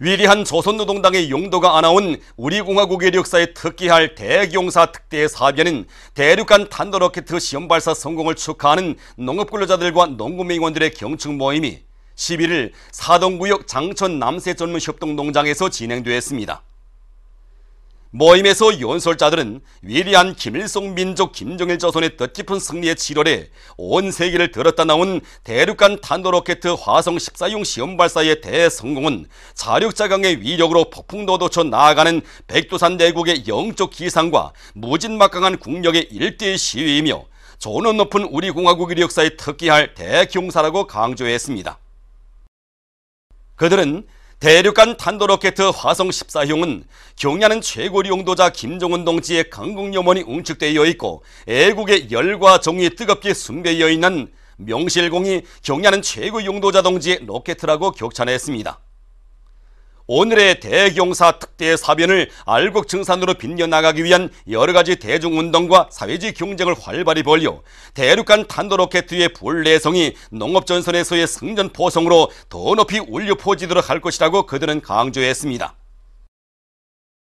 위대한 조선노동당의 용도가 안아온 우리 공화국의 역사에 특기할 대경사 특대의 사변은 대륙간 탄도로켓 시험 발사 성공을 축하하는 농업근로자들과 농구민원들의 경축 모임이 11일 사동구역 장천 남세전문협동농장에서 진행되었습니다. 모임에서 연설자들은 위대한 김일성 민족 김정일 저선의 뜻깊은 승리의 7월에 온 세계를 들었다 나온 대륙간 탄도로켓 화성 14용 시험발사의 대성공은 자력자강의 위력으로 폭풍도도쳐 나아가는 백두산 대국의 영적 기상과 무진막강한 국력의 일대의 시위이며 전원 높은 우리 공화국의 역사에 특기할 대경사라고 강조했습니다. 그들은 대륙간 탄도로켓 화성 14형은 경야는 최고리 용도자 김정은 동지의 강국 염원이 응축되어 있고 애국의 열과 정이 뜨겁게 숨겨되 있는 명실공히 경야는 최고 용도자 동지의 로켓이라고 격찬했습니다. 오늘의 대경사 특대의 사변을 알곡 증산으로 빈려나가기 위한 여러 가지 대중운동과 사회주의 경쟁을 활발히 벌려 대륙간 탄도로켓의 불내성이 농업전선에서의 승전포성으로 더 높이 올려 퍼지도록 할 것이라고 그들은 강조했습니다.